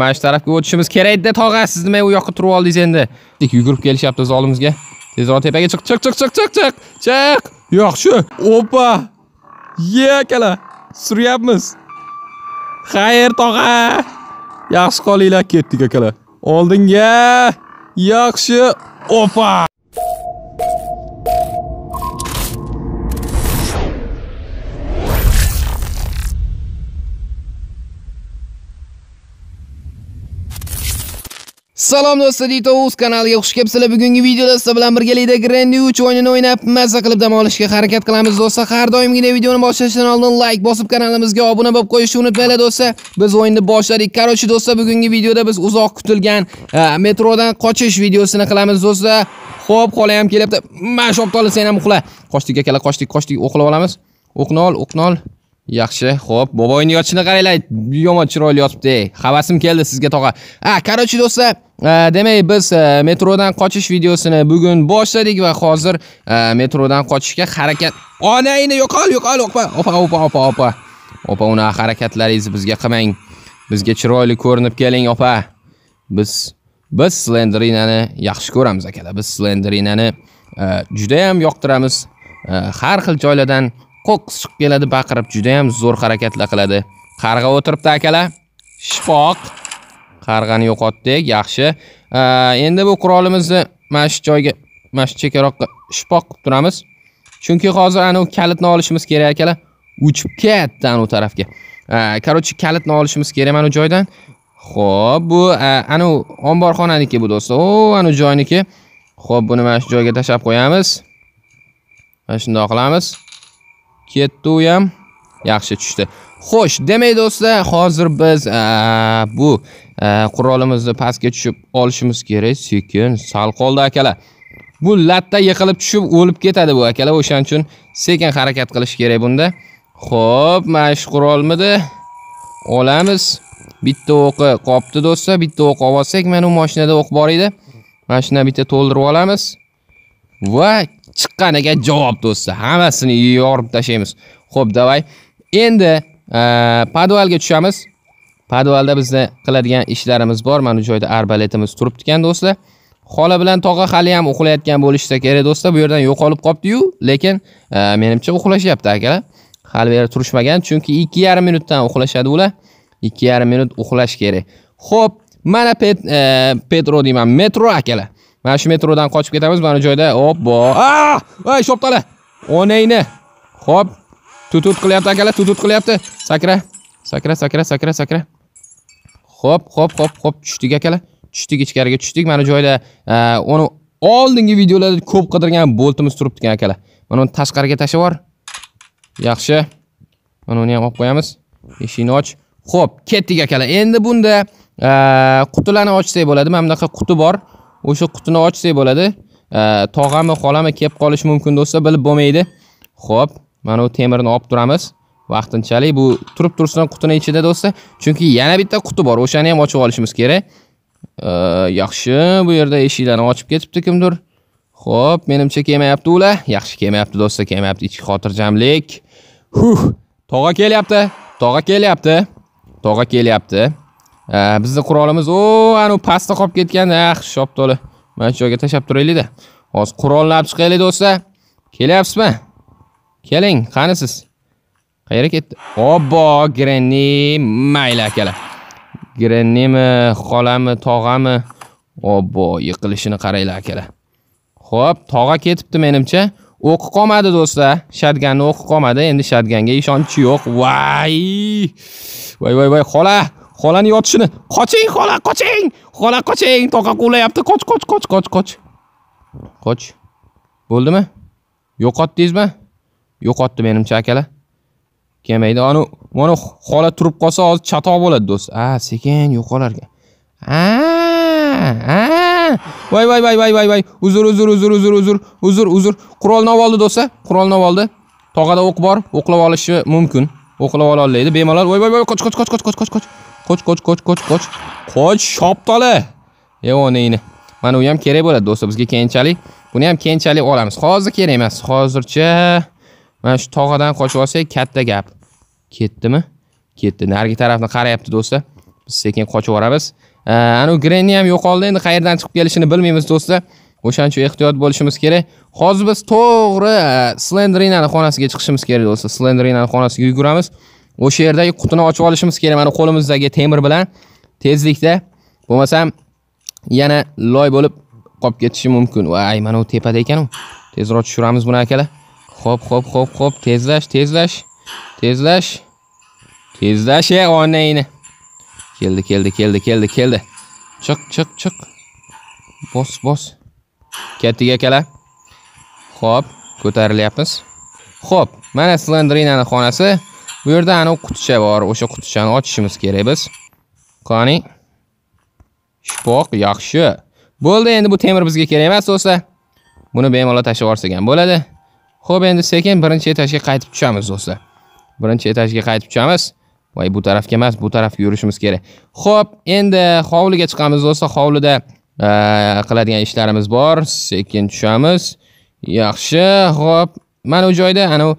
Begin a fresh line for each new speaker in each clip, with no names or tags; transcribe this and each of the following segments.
mana shu tarafga o'tishimiz kerak edi tog'a, siz nima u yoqqa turib oldingiz endi? tik yugurib kelishyapti zolimizga Tezroq tepaga chiq, chiq, chiq, chiq, chiq, chiq. Chiq. Yaxshi. Opa. Ye, akalar Suryapmiz. Xayr, tog'a. Yaxshi qolinglar, ketdik akalar. Oldinga. Yaxshi. Opa. Salom do'stlar, Ditouz kanaliga xush kelibsizlar. Bugungi videoda siz bilan birgalikda Grand New 3 o'yinini o'ynab, mazza qilib dam olishga harakat qilamiz do'stlar. Har doimgidek videoni boshlashdan oldin like bosib kanalimizga obuna bo'lib qo'yishni unutmanglar do'stlar. Biz o'yinni boshladik. Qarochi do'stlar, bugungi videoda biz uzoq kutilgan e, metrodan qochish videosini qilamiz do'stlar. Xo'p, qola ham kelyapti. Mash optoli sen ham uxla. Qochdik akala, qochdik, qochdik, o'qilib olamiz. O'qni ol, o'qni ol. yaxshi xo'p boboyni yotishini qaranglar yomon chiroyli yotibdi havasim keldi sizga tog'a a короче do'stlar e, demak biz e, metrodan qochish videosini bugun boshladik va hozir e, metrodan qochishga harakat onangni yo'qol yo'qol opa opa opa opa opa opa unaqa harakatlaringizni bizga qilmang bizga chiroyli ko'rinib keling opa biz biz slenderinani yaxshi ko'ramiz akalar biz slenderinani judayam yoqtiramiz har xil joylardan qo'q chiqib keladi baqirib juda ham zo'r harakatlar qiladi qarg'a o'tiribdi akalar shifoq qarg'ani yo'qotdik yaxshi endi bu qurolimizni mana shu joyga mana shu chekaroqqa shipoq qilib turamiz chunki hozir anavi kalitni olishimiz kerak akalar uchib ketdi anavi tarafga короче kalitni olishimiz kerak mana joydan Xo'p, bu e, anavi omborxonaniki bu do'stlar o anavi joyniki Xo'p, buni mana shu joyga tashlab qo'yamiz mana shundoq qilamiz ketdi u ham. Yaxshi tushdi. Xo'sh, demak do'stlar, hozir biz bu qurolimizni pastga tushib olishimiz kerak, sekin, sal qoldi akalar. Bu latta yiqilib tushib o'lib ketadi bu akalar, o'shaning uchun sekin harakat qilish kerak bunda. Xo'p, mana shu qurolmidi? Olamiz. Bitta o'qi qopti do'stlar, bitta o'q olsak, mana u mashinada o'q bor edi. Mashina bitta to'ldirib olamiz. va chiqqaniga javob do'stlar hammasini yorib tashlaymiz Xo'p, davay endi e, podvalga tushamiz podvalda bizni qiladigan ishlarimiz bor mana bu joyda arbaletimiz turibdi ekan do'stlar xola bilan tog'a hali ham uxlayotgan bo'lishsa kerak do'stlar bu yerdan yo'qolib qolibdi-yu, lekin e, menimcha uxlashyapti akalar hali beri turishmagan chunki 2,5 minutdan uxlashadi ular 2,5 minut uxlash kerak Xo'p, mana pet, e, Petro deyman, metro akalar. mana shu metrodan qochib ketamiz mana joyda oppo voy ah! shoptala onangni Xo'p, tutut qilyapti akalar tutut qilyapti sakra sakra sakra sakra sakra Xo'p, xo'p, xo'p, xo'p, tushdik akalar tushdik ichkariga tushdik mana joyda e, uni oldingi videolarda ko'p qidirgan boltimiz turibdi ekan akalar mana uni tashqariga tashlab yubor yaxshi mana uni ham olib qo'yamiz eshikni och Xo'p, ketdik akalar endi bunda e, qutilarni ochsak bo'ladi mana bunaqa quti bor o'sha qutini ochsak bo'ladi tog'ami xolami kelib qolishi mumkin do'stlar bilib bo'lmaydi ho'p mana bu temirni olib turamiz vaqtinchalik bu turib tursin qutini ichida do'stlar chunki yana bitta quti bor o'shani ham ochib olishimiz kerak yaxshi bu yerda eshiklarni ochib ketibdi kimdir ho'p menimcha kelmayapti ular yaxshi kelmayapti do'stlar kelmayapti ichki xotirjamlik huh tog'a kelyapti tog'a kelyapti tog'a kelyapti Э, bizni qurolimiz o anavi pastda qolib ketgan yaxshi shop mana shu joyga tashlab turaylikda hozir qurolni olib chiqaylik do'stlar kelyapsizmi keling qani siz qayerga ketdi obbo granni mayli akalar grannimi xolami tog'ami obbo yiqilishini qaranglar akalar ho'p tog'a ketibdi menimcha o'qi qolmadi do'stlar shotganni o'qi qolmadi endi shotganga ishonchi yo'q vay voy voy voy xola xolani yotishini qoching xola qoching xola qoching toqa quvlayapti qoch qoch qoch qoch qoch qoch bo'ldimi yo'qotdingizmi yo'qotdi menimcha akalar kelmaydi anu mana xola turib qolsa hozir chatoq bo'ladi do'st a sekin yo'qolar ekan a a voy voy voy voy voy voy uzr uzr uzr uzr uzr uzr uzr qurolni olib oldi do'sa. qurolni olib oldi tog'ada o'q bor o'qlab olishi mumkin o'qlab ola olmaydi bemalol voy voy voy qoch qoch qoch qoch qoch qoch qoch qoch qoch qoch qoch qoch shoptoli yevoni ini mana u ham kerak bo'ladi do'stlar bizga keyinchalik buni ham keyinchalik olamiz hozir kerak emas hozircha mana shu tog'adan qochib olsak katta gap ketdimi ketdi narigi tarafni qarayapti do'stlar biz sekin qochib yuboramiz anavi grenni ham yo'qoldi endi qayerdan chiqib kelishini bilmaymiz do'stlar o'shaning uchun ehtiyot bo'lishimiz kerak hozir biz to'g'ri slendrinani xonasiga chiqishimiz kerak do'stlar slendrinani xonasiga yuguramiz o'sha yerdagi qutini ochib olishimiz kerak mana qo'limizdagi temir bilan tezlikda bo'lmasam yana loy bo'lib qolib ketishi mumkin voy mana u tepada ekan u tezroq tushiramiz buni akalar Xo'p, xo'p, xo'p, xo'p, tezlash tezlash tezlash tezlash e onangni keldi keldi keldi keldi keldi chiq chiq chiq bos bos ketdik akalar Xo'p, ko'tarilyapmiz Xo'p, mana slendrinani xonasi Bu yerda ana qutcha bor. O'sha qutichani ochishimiz kerak biz. Qani? shpoq yaxshi. Bo'ldi, endi bu temir bizga kerak emas do'stlar. Buni bemalol tashib yuborsak ham bo'ladi. Xo'p, endi sekin birinchi etajga qaytib tushamiz do'stlar. Birinchi etajga qaytib tushamiz. Voy, bu tarafga emas, bu tarafga yurishimiz kerak. Xo'p, endi hovliga chiqamiz do'stlar. Hovlida qiladigan ishlarimiz bor. Sekin tushamiz. Yaxshi. Xo'p, mana u joyda ana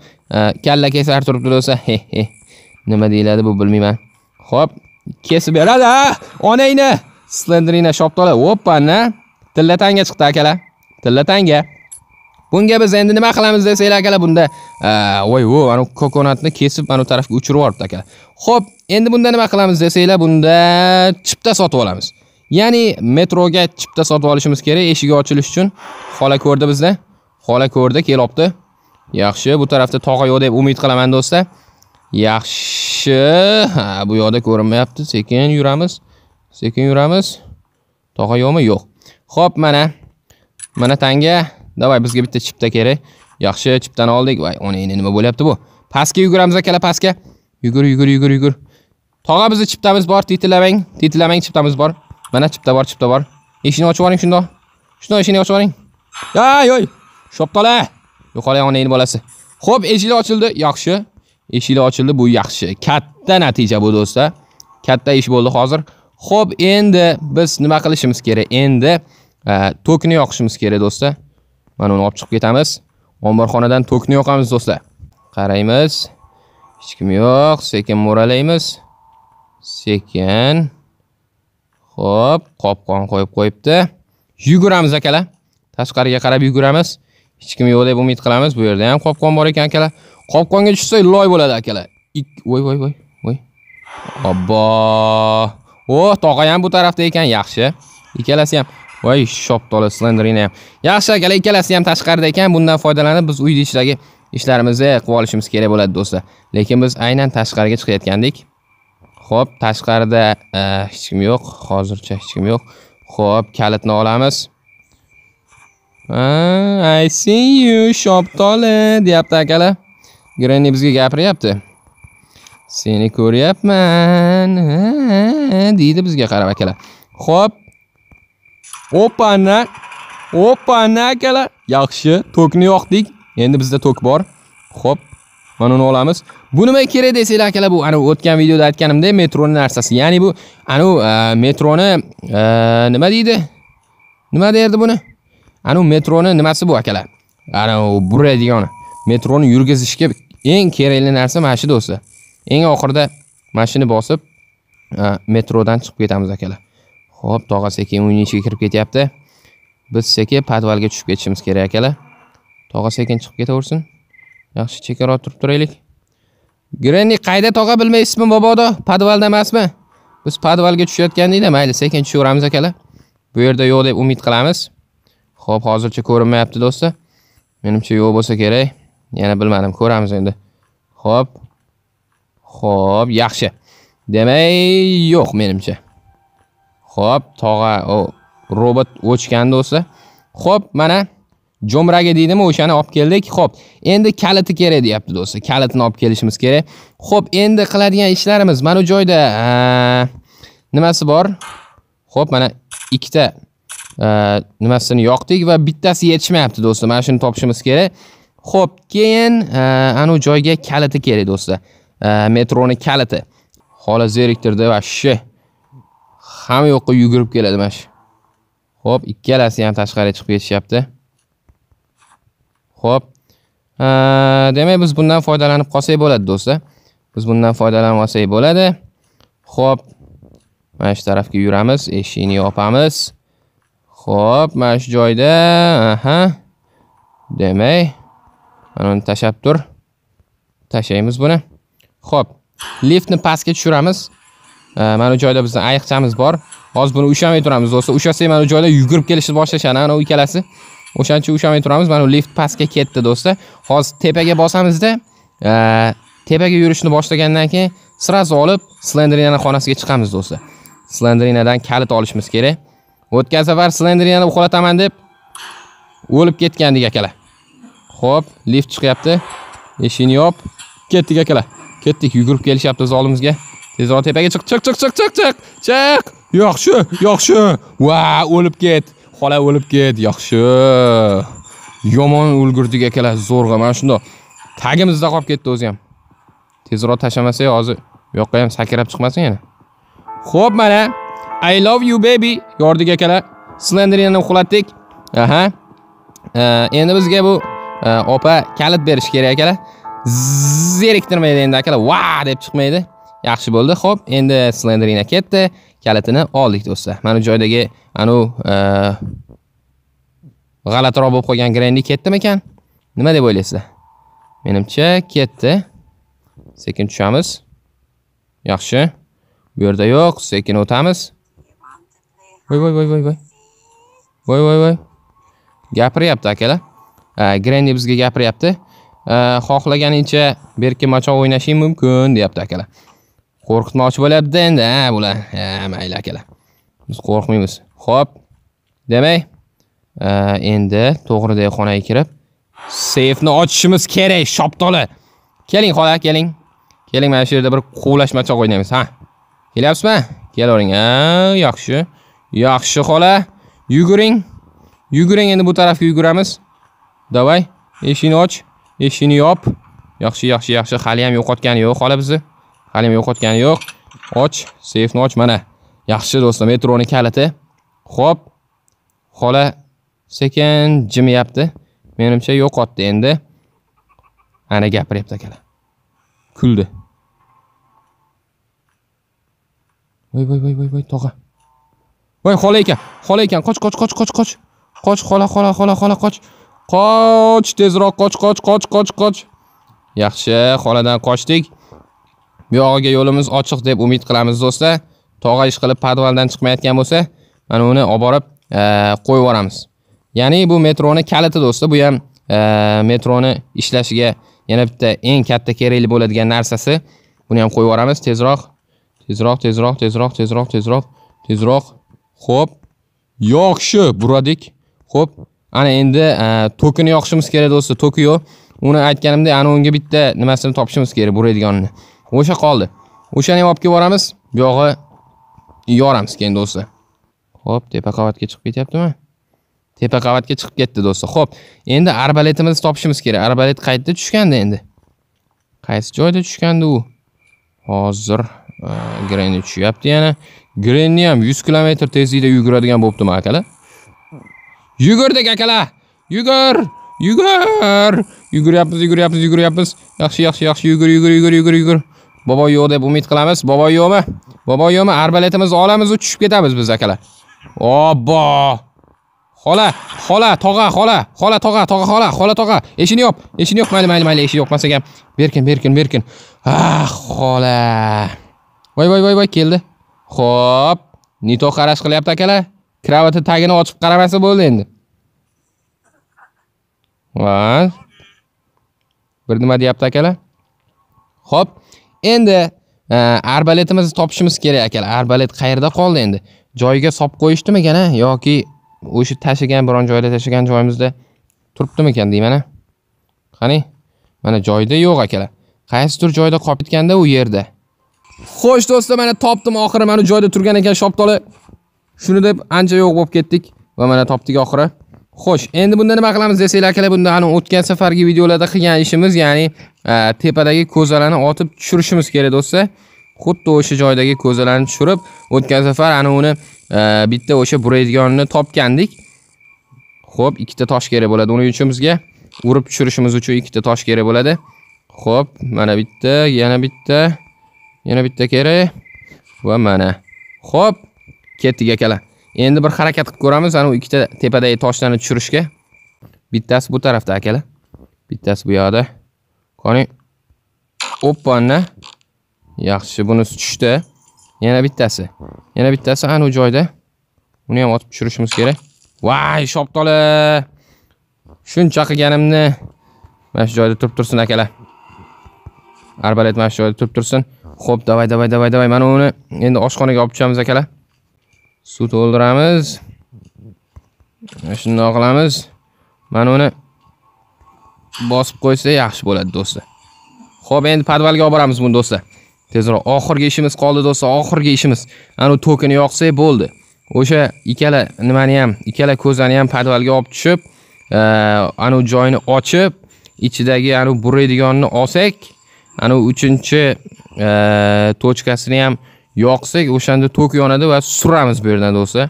kalla kesar turibdi desa he he nima deyiladi bu bilmayman Xo'p, kesib beradi onangni slendrina shoptola oppani tilla tanga chiqdi akalar tilla tanga bunga biz endi nima qilamiz desanglar akalar bunda voy vo anu kokonatni kesib anu tarafga uchirib yuboribdi aka Xo'p, endi bunda nima qilamiz desanglar bunda chipta sotib olamiz ya'ni metroga chipta sotib olishimiz kerak eshigi ochilish uchun xola ko'rdi bizni xola ko'rdi kelyapti yaxshi bu tarafda tog'a yo'q deb umid qilaman do'stlar yaxshi ha bu yoqda ko'rinmayapti sekin yuramiz sekin yuramiz tog'a yo'qmi yo'q Xo'p, mana mana tanga davay bizga bitta chipta kerak yaxshi chiptani oldik voy ona endi nima bo'lyapti bu pastga yuguramiz akalar pastga yugur yugur yugur yugur tog'a bizni chiptamiz bor titillamang titillamang chiptamiz bor mana chipta bor chipta bor eshikni ochib yuboring shundoq shundoq eshikni ochib yuboring yo'y shoptola Yo'qolayapman endi bolasi. Xo'p, eshik ochildi. Yaxshi. Eshik ochildi, bu yaxshi. Katta natija bu do'stlar. Katta ish bo'ldi hozir. Xo'p, endi biz nima qilishimiz kerak? Endi e, tokni yoqishimiz kerak do'stlar. Mana uni olib chiqib ketamiz. Omborxonadan tokni yoqamiz do'stlar. Qaraymiz. Hech kim yo'q, sekin mo'ralaymiz. Sekin. Xo'p, qopqon qo'yib qo'yibdi. Yuguramiz akalar. Tashqariga qarab yuguramiz. hech kim yo'q deb umid qilamiz bu yerda ham qopqon bor ekan akalar qopqonga tushsak loy bo'ladi akalar voy voy voy voy obbo oh tog'a ham bu tarafda ekan yaxshi ikkalasi ham voy shoptola slenderini ham yaxshi akalar ikkalasi ham tashqarida ekan bundan foydalanib biz uyni ichidagi ishlarimizni qilib olishimiz kerak bo'ladi do'stlar lekin biz aynan tashqariga chiqayotgandik Xo'p, tashqarida eh, hech kim yo'q. Hozircha hech kim yo'q. Xo'p, kalitni olamiz. Ah, I see you shop tole, deyapti akalar. Granny bizga gapiryapti. Seni ko'ryapman. deydi bizga qarab akalar. Xo'p. Opana. Opana akalar. Yaxshi, tokni yoqdik. Endi bizda tok bor. Xo'p. Mana uni olamiz. Bu nima kerak desanglar akalar, bu ana o'tgan videoda aytganimdek metroni narsasi. Ya'ni bu anu metroni nima deydi? Nima derdi buni? anavi metroni nimasi bu akalar anavi buraydigani metroni yurgizishga eng kerakli narsa mana shu do'stlar eng oxirida mashina bosib metrodan chiqib ketamiz akalar ho'p tog'a sekin uyni ichiga kirib ketyapti biz sekin podvalga tushib ketishimiz kerak akalar tog'a sekin chiqib ketaversin yaxshi chekkaroq turib turaylik grenni qayda tog'a bilmaysizmi bobodo podvalda emasmi biz podvalga tushayotgandikda mayli sekin tushaveramiz akalar bu yerda yo'q deb umid qilamiz Xo'p, hozircha ko'rinmayapti do'stlar. Menimcha yo'q bo'lsa kerak. Yana bilmadim, ko'ramiz endi. Xo'p. Xo'p, yaxshi. Demak, yo'q menimcha. Xo'p, tog'a, o robot o'chgan do'stlar. Xo'p, mana jo'mraga deydimi o'shani olib keldik Xo'p, endi kaliti kerak deyapti do'stlar kalitini olib kelishimiz kerak Xo'p, endi qiladigan ishlarimiz mana bu joyda nimasi bor Xo'p, mana ikkita Э, nimasini yoqdik va bittasi yetishmayapti do'stlar mana shuni topishimiz kerak ho'p keyin e, anavi joyga kaliti kerak do'stlar e, metroni kaliti hali zeriktirdi vashshi hamma yoqqa yugurib keladi mana shu ho'p ikkalasi ham tashqariga chiqib ketishyapti ho'p e, demak biz bundan foydalanib qolsak bo'ladi do'stlar biz bundan foydalanib olsak bo'ladi ho'p mana shu tarafga yuramiz eshikni yopamiz Xo'p, mana shu joyda, aha. Demak, mana uni tashab tur. Tashaymiz buni. Xo'p, liftni pastga tushiramiz. Mana bu joyda bizning ayiqchamiz bor. Hozir buni ushamay turamiz do'stlar. Ushasak mana bu joyda yugurib kelishni boshlashadi. Ana u ikkalasi. O'shaning uchun ushamay turamiz. Mana bu lift pastga ketdi do'stlar. Hozir tepaga bosamizda, tepaga yurishni boshlagandan keyin sirazi olib, slendrinaning xonasiga chiqamiz do'stlar. Slenderinadan kalit olishimiz kerak. O'tgan safar yana uxlataman deb o'lib ketgandik akalar. Xo'p, lift chiqyapti. Eshikni yop. Ketdik akalar. Ketdik, yugurib kelishyapti biz oldimizga. Tezroq tepaga chiq, chiq, chiq, chiq, chiq, chiq. Chiq. Yaxshi, yaxshi. Va, o'lib ket. Xola o'lib ket. Yaxshi. Yomon ulgurdik akalar, zo'rg'a mana shundoq. Tagimizda qolib ketdi o'zi ham. Tezroq tashamasak, hozir bu yoqqa ham sakrab chiqmasin yana. Xo'p, mana I love you baby. Yordik akalar. Slenderinni uxlatdik. Aha. Endi bizga bu e, opa kalit berish kerak akalar. Zeriktirmaydi endi akalar. Va deb chiqmaydi. Yaxshi bo'ldi. Xo'p, endi Slenderina ketdi. Kalitini oldik do'stlar. Mana joydagi anu e, g'alatiroq bo'lib qolgan Granny ketdimikan? Nima deb o'ylaysizlar? Menimcha ketdi. Sekin tushamiz. Yaxshi. Bu yerda yo'q, sekin o'tamiz. voy voy voy voy voy voy voy voy gapiryapti akalar granny bizga gapiryapti xohlaganingcha berki machoq o'ynashing mumkin deyapti akalar qo'rqitmoqchi bo'lyapti endi ha bular ha mayli akalar biz qo'rqmaymiz ho'p demak endi to'g'ridagi xonaga kirib seyfni ochishimiz kerak shoptoli keling xola keling keling mana shu yerda bir quvlashmachoq o'ynaymiz ha kelyapsizmi kelavering ha yaxshi Yaxshi xola, yuguring. Yuguring endi bu tarafga yuguramiz. Davay, eshini och, eshini yop. Yaxshi, yaxshi, yaxshi. Hali ham yo'qotgani yo'q xola bizni. Hali ham yo'qotgani yo'q. Och, seyfni och mana. Yaxshi do'stlar, metroni kaliti. Xo'p. Xola sekin jimayapti. Menimcha yo'qotdi endi. Ana gapiryapti akalar. Kuldi. Voy voy voy voy voy to'g'ri. voy xola ekan xola ekan qoch qoch qoch qoch qoch qoch xola xola xola xola qoch qoch tezroq qoch qoch qoch qoch qoch yaxshi xoladan qochdik bu yog'iga yo'limiz ochiq deb umid qilamiz do'stlar tog'a ishqilib podvaldan chiqmayotgan bo'lsa mana uni olib borib e, qo'yib yuboramiz ya'ni bu metroni kaliti do'stlar bu ham e, metroni ishlashiga yana bitta eng katta kerakli bo'ladigan narsasi buni ham qo'yib yuboramiz tezroq tezroq tezroq tezroq tezroq tezroq tezroq Xo'p. Yaxshi, buradik. Xo'p. Ana endi e, tokini yoqishimiz kerak do'stlar, toki yo'q. Uni aytganimdek, ana unga bitta nimasini topishimiz kerak buradiganini. O'sha qoldi. O'shani ham olib kelib boramiz. Bu yog'i yoramiz keyin do'stlar. Xo'p, tepa qavatga chiqib ketyaptimi? Tepa qavatga chiqib ketdi do'stlar. Xo'p, endi arbaletimizni topishimiz kerak. Arbalet qayerda tushgandi endi? Qaysi joyda tushgandi u? Hozir e, grenni tushyapti yana. Grenni ham 100 kilometr tezlikda yuguradigan bo'ptimi akalar? Yugurdik akalar. Yugur! Yugur! Yuguryapmiz, yuguryapmiz, yuguryapmiz. Yaxshi, yaxshi, yaxshi yugur, yugur, yugur, yugur, yugur. Bobo yo'q deb umid qilamiz. Bobo yo'qmi? Bobo yo'qmi? Arbaletimizni olamiz, tushib ketamiz biz akalar. Obbo! Xola, xola, tog'a, xola, xola tog'a, tog'a, xola, xola tog'a. Eshini yop, eshini yop, mayli, mayli, mayli, eshi yopmasak ham. Berkin, berkin, berkin. Ah, xola. Voy, voy, voy, voy, keldi. Xo'p, nito qarash qilyapti akalar. Kravatni tagini ochib qaramasa bo'ldi endi. Va bir nima deyapti akalar? Xo'p, endi e, arbaletimizni topishimiz kerak akalar. Arbalet qayerda qoldi endi? Joyiga solib qo'yishdimi yana yoki o'sha tashigan biron joyda tashigan joyimizda turibdimikan deyman a? Qani? Mana joyda yo'q akalar. Qaysi tur joyda qolib ketganda u yerda. Xo'sh do'stlar, mana topdim oxiri mana joyda turgan ekan shoptoli. Shuni deb ancha yo'q bo'lib ketdik va mana topdik oxiri. Xo'sh, endi bunda nima qilamiz desanglar, akalar, bunda ani o'tgan safargi videolarda qilgan ishimiz, ya'ni e, tepadagi ko'zalarni otib tushirishimiz kerak do'stlar. Xuddi o'sha joydagi ko'zalarni tushirib, o'tgan safar ana uni e, bitta o'sha buraydiganini topgandik. Xo'p, ikkita tosh kerak bo'ladi uning uchun bizga. Urib tushirishimiz uchun ikkita tosh kerak bo'ladi. Xo'p, mana bitta, yana bitta Yana bitta kerak va mana. Xo'p, ketdik akalar. Endi bir harakat qilib ko'ramiz, ana u ikkita tepadagi toshlarni tushirishga. Bittasi bu tarafda akalar. Bittasi bu yoqda. Qani. Oppanna. Yaxshi, bunisi tushdi. Yana bittasi. Yana bittasi ana u joyda. Uni ham otib tushirishimiz kerak. Voy, shoptola Shuncha qilganimni mana shu joyda turib tursin akalar. Arbalet mana shu joyda turib tursin. Xo'p, davay, davay, davay, davay. Mana uni endi oshxonaga olib tushamiz akalar. Suv to'ldiramiz. Shunday qilamiz. Mana uni bosib qo'ysa yaxshi bo'ladi, do'stlar. Xo'p, endi podvalga olib boramiz buni, do'stlar. Tezroq oxirgi ishimiz qoldi, do'stlar. Oxirgi ishimiz. Ana tokini yoqsak bo'ldi. O'sha ikkala nimani ham, ikkala ko'zani ham podvalga olib tushib, e, anu joyini ochib, ichidagi anu buraydiganini olsak, anu 3-chi tochkasini ham yoqsak o'shanda tok yonadi va suramiz bu yerdan do'stlar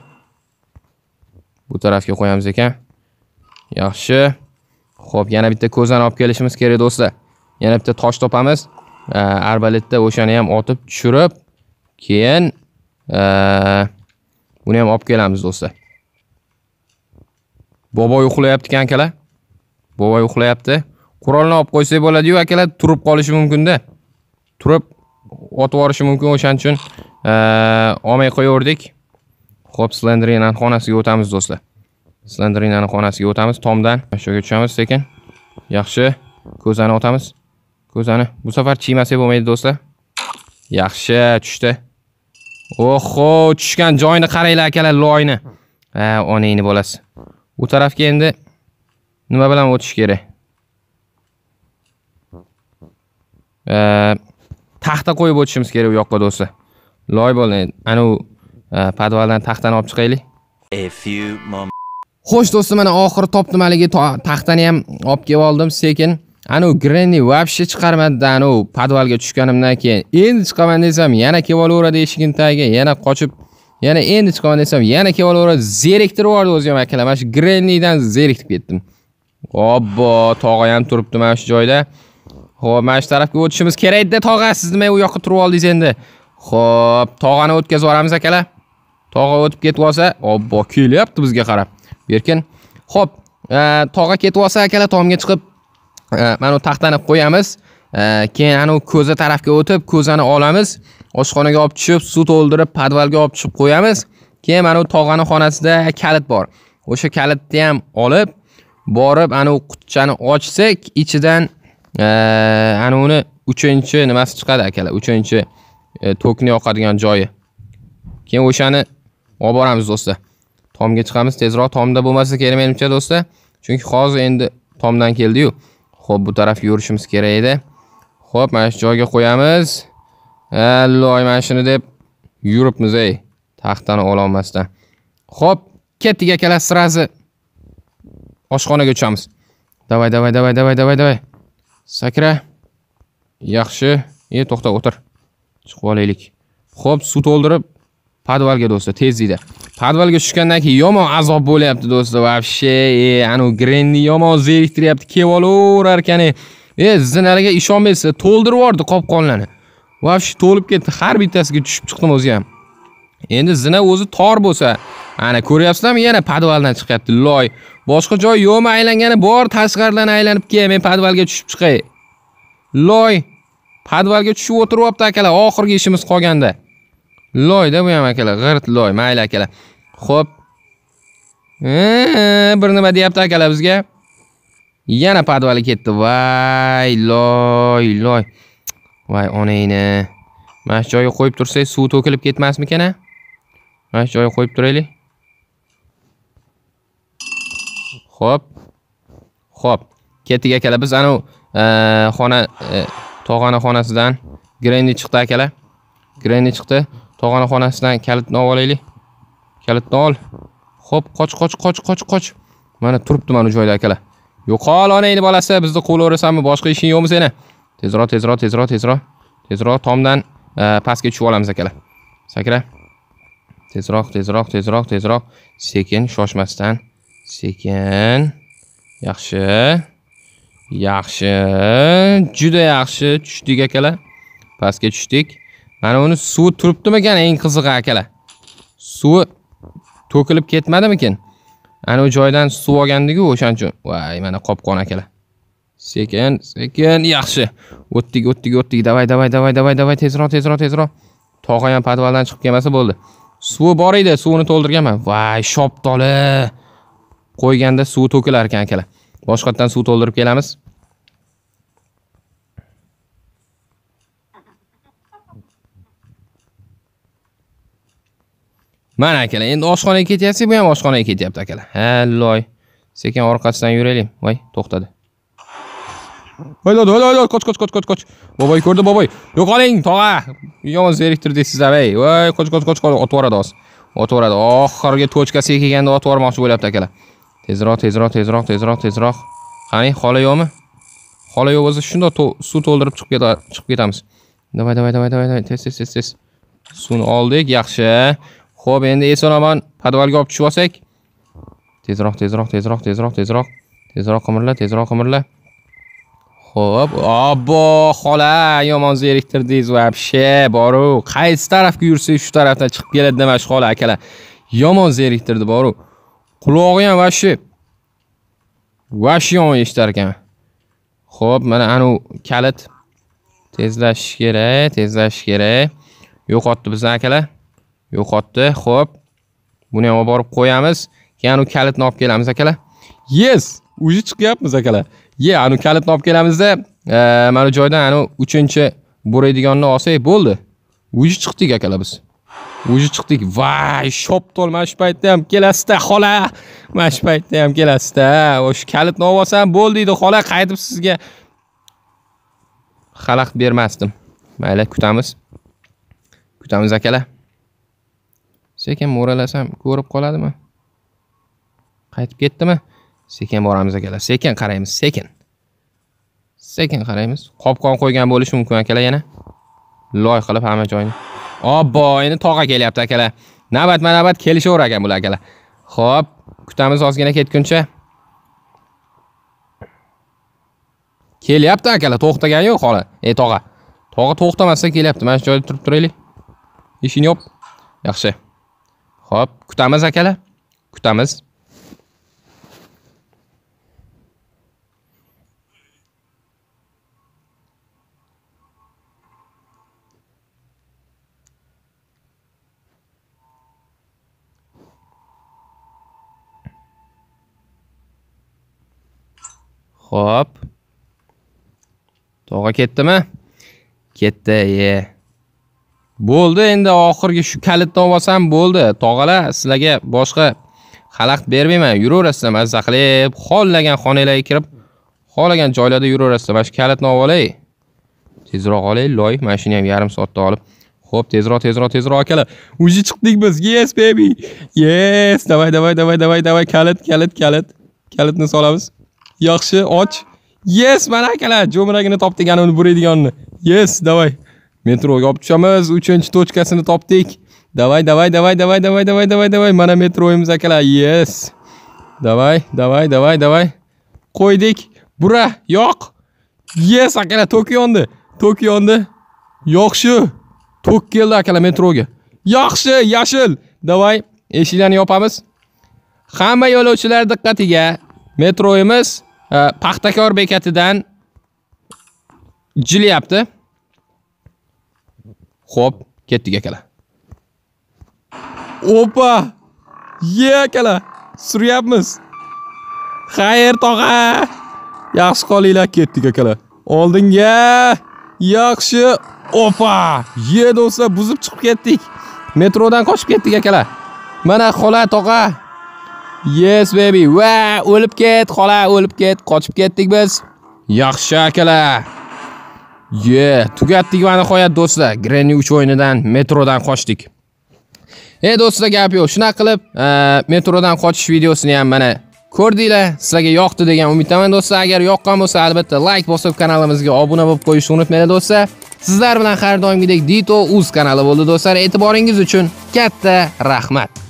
bu tarafga qo'yamiz ekan yaxshi ho'p yana bitta ko'zani olib kelishimiz kerak do'stlar yana bitta tosh topamiz arbaletda o'shani ham otib tushirib keyin buni ham olib kelamiz do'stlar boboy uxlayapti akalar boboy uxlayapti qurolni olib qo'ysak bo'ladiyu akalar turib qolishi mumkinda turib otib yuborishi mumkin o'shaning uchun olmay qo'yaverdik ho'p slendrinani xonasiga o'tamiz do'stlar slendrinani xonasiga o'tamiz tomdan shu yerga tushamiz sekin yaxshi ko'zani otamiz ko'zani bu safar chiymasak bo'lmaydi do'stlar yaxshi tushdi oho tushgan joyini qaranglar akalar loyni ha onangni bolasi u tarafga endi nima bilan o'tish kerak taxta qo'yib o'tishimiz kerak u yoqqa do'sti loy bo'ldi ana u e, podvaldan taxtani olib chiqaylik xo'sh do'stlar mana oxiri topdim haligi taxtani ham olib kelib oldim sekin anavi grenni вообще chiqarmadida anavi podvalga tushganimdan keyin endi chiqaman desam yana kelib olaveradi eshikni tagiga yana qochib yana endi chiqaman desam yana kelib olaveradi zeriktirib yubordi o'zi ham akalar mana shu grennidan zeriktirib ketdim obbo tog'a ham turibdi mana shu joyda Xo'p, mana shu tarafga o'tishimiz kerak edi, tog'a, siz nima u yoqqa turib oldingiz endi? Xo'p, tog'ani o'tkazib yoramiz akalar. Tog'a o'tib ketib olsa, obbo, kelyapti bizga qarab. Berkin. Xo'p, e, tog'a ketib olsa akalar, tomga chiqib, e, mana u taxtani qo'yamiz. E, keyin ana u ko'za tarafga o'tib, ko'zani olamiz, oshxonaga olib tushib, suv to'ldirib, podvalga olib tushib qo'yamiz. Keyin mana u tog'ani xonasida kalit bor. O'sha kalitni ham olib, borib, ana u qutchani ochsak, ichidan anavini uchinchi nimasi chiqadi akalar uchinchi e, tokni yoqadigan joyi keyin o'shani olib boramiz do'stlar tomga chiqamiz tezroq tomda bo'lmasa kerak menimcha do'stlar chunki hozir endi tomdan keldiyu ho'p bu tarafga yurishimiz kerak edi ho'p mana shu joyga qo'yamiz alloy mana shuni deb yuribmiz ey taxtani ololmasdan ho'p ketdik akalar srazi oshxonaga uchamiz давай давай давай давай давай давай sakra yaxshi e to'xta o'tir chiqib olaylik ho'p suv to'ldirib podvalga do'stlar tezlikda podvalga tushgandan keyin yomon azob bo'lyapti do'stlar вообще e anavi grenni yomon zeriktiryapti kelib ekan e zinaliga ishonmaysiz to'ldirib yubordi qopqonlarni вообще to'lib ketdi har bittasiga tushib chiqdim o'zi ham Endi zina o'zi tor bo'lsa, ana ko'ryapsizmi, yana podvaldan chiqyapti. Loy, boshqa joy yo'qmi aylangani bor, tashqaridan aylanib kel, men podvalga tushib chiqay. Loy, podvalga tushib o'tiryapti akalar, oxirgi ishimiz qolganda. Loyda bu ham akalar, g'irt loy, mayli akalar. Xo'p. bir nima deyapti akalar bizga? Yana podvalga ketdi. Vay, loy, loy. Vay onangni. Mana shu joyga qo'yib tursak, suv to'kilib ketmasmikan kana Ha, joyga qo'yib turaylik Xo'p. Xo'p. Ketdik akalar. Biz anu e, xona e, to'g'ona xonasidan Granny chiqdi akalar. Granny chiqdi. To'g'ona xonasidan kalitni olib olaylik. Kalitni ol. Xo'p, qoch, qoch, qoch, qoch, qoch. Mana turibdi mana joyda akalar. Yo'qol onangni balasi, bizni qo'lavorasanmi? Boshqa ishing yo'qmi seni? Tezroq, tezroq, tezroq, tezroq. Tezroq tomdan e, pastga tushib olamiz akalar. Sakra. tezroq tezroq tezroq tezroq sekin shoshmasdan sekin yaxshi yaxshi juda yaxshi tushdik akalar pastga tushdik mana uni suvi turibdimikan eng qizig'i akalar suvi to'kilib ketmadimikin ana u joydan suv olgandiku o'shaning uchun voy mana qopqon akalar sekin sekin yaxshi o'tdik o'tdik o'tdik davay davay davay davay davay tezroq tezroq tezroq tog'a ham podvaldan chiqib kelmasa bo'ldi suvi bor edi suvini to'ldirganman voy shoptoli qo'yganda suv to'kilar ekan akalar boshqatdan suv to'ldirib kelamiz mana akalar endi oshxonaga ketyapsiz bu ham oshxonaga ketyapti akalar ha loy sekin orqasidan yuraylik voy to'xtadi Hoyladi, hoyladi, qoch, qoch, qoch, qoch, qoch. Boboy ko'rdi, boboy. Yo'qoling, tog'a. Yomon zeriktirdingiz ey. Voy, qoch, qoch, qoch, qoch, otib yuboradi hozir. Otib yuboradi. Oh, Oxirgi tochkasiga kelganda otib yubormoqchi bo'lyapti akalar. Tezroq, tezroq, tezroq, tezroq, tezroq. Qani, xola yo'qmi? Xola yo'q bo'lsa, shunda suv to'ldirib chiqib ketamiz, chiqib ketamiz. Davay, davay, davay, davay, tez, tez, tez, tez. Suvni oldik, yaxshi. Xo'p, endi eson-omon podvalga olib tushib olsak. Tezroq, tezroq, tezroq, tezroq, tezroq. Tezroq qimirla, tezroq qimirla. Xo'p, obbo xola, yomon zeriktirdingiz vabshe, boru. Qaysi tarafga yursangiz shu tarafdan chiqib keladi demash xola akalar. Yomon zeriktirdi boru. Qulog'i ham vashi. Vashi yomon eshitar ekan. Xo'p, mana anu kalit tezlashish kerak, tezlashish kerak. Yo'qotdi bizni akalar. Yo'qotdi. Xo'p. Buni ham olib borib qo'yamiz. Keyin u kalitni olib kelamiz akalar. Yes, uji chiqyapmiz akalar. ye anu kalitni olib kelamizda mana joydan anu uchinchi buraydiganni olsak bo'ldi uji chiqdik akalar biz uji chiqdik vay tol mana shu paytda ham kelasizda xola mana shu paytda ham kelasizda o'sha kalitni olib olsam bo'ldi deydi xola qaytib sizga xalaqit bermasdim mayli kutamiz kutamiz akalar sekin mo'ralasam ko'rib qoladimi qaytib ketdimi sekin boramiz akalar sekin qaraymiz sekin sekin qaraymiz qopqon qo'ygan bo'lishi mumkin akalar yana loy qilib hamma joyni obbo endi tog'a kelyapti akalar navbatma navbat kelishaver ekan bular akalar ho'p kutamiz ozgina ketguncha kelyapti akalar to'xtagani yo'q hali ey tog'a tog'a to'xtamasdan kelyapti mana shu joyda turib turaylik ishing yo'q yaxshi ho'p kutamiz akalar kutamiz Xo'p. Tog'a ketdimi? Ketdi, ye. Bo'ldi, endi oxirgi shu kalitni olsam bo'ldi. Tog'alar, sizlarga boshqa xalaqt bermayman. Yuraverasizlar, mazza qilib, xollagan xonalarga kirib, xollagan joylarda yuraverasizlar. Mana shu kalitni olib olay. Tezroq olay, loy, mana shuni ham yarim soatda olib Xo'p, tezroq, tezroq, tezroq akalar. Uji chiqdik biz. Yes, baby. Yes, davay, davay, davay, davay, davay, kalit, kalit, kalit. Kalitni solamiz. yaxshi och yes mana akalar jo'mragini topdik ana uni buraydiganini yes davay metroga olib tushamiz 3-chi tochkasini topdik davay davay davay davay davay davay davay davay mana metroyimiz akalar yes davay davay davay davay qo'ydik bura yoq yes akalar tok yondi tok yondi yaxshi tok keldi akalar metroga yaxshi yashil davay eshiklarni yopamiz hamma yo'lovchilar diqqatiga metroyimiz Э, Paxtakor bekatidan jilyapti. Xo'p, ketdik akalar. Opa! Ye akalar, suryapmiz. Xayr tog'a. Yaxshi qolinglar, ketdik akalar. Oldinga. Yaxshi. Opa! Ye do'stlar, buzib chiqib ketdik. Metrodan qochib ketdik akalar. Mana xola tog'a yes baby va o'lib ket xola o'lib ket qochib ketdik biz yaxshi akalar ye tugatdik va nihoyat do'stlar granny uch o'yinidan metrodan qochdik e do'stlar gap yo'q shunaqa qilib uh, metrodan qochish videosini ham mana ko'rdinglar sizlarga yoqdi degan umiddaman do'stlar agar yoqqan bo'lsa albatta layk bosib kanalimizga obuna bo'lib qo'yishni unutmanglar do'stlar sizlar bilan har doimgidek dito uz kanali bo'ldi do'stlar e'tiboringiz uchun katta rahmat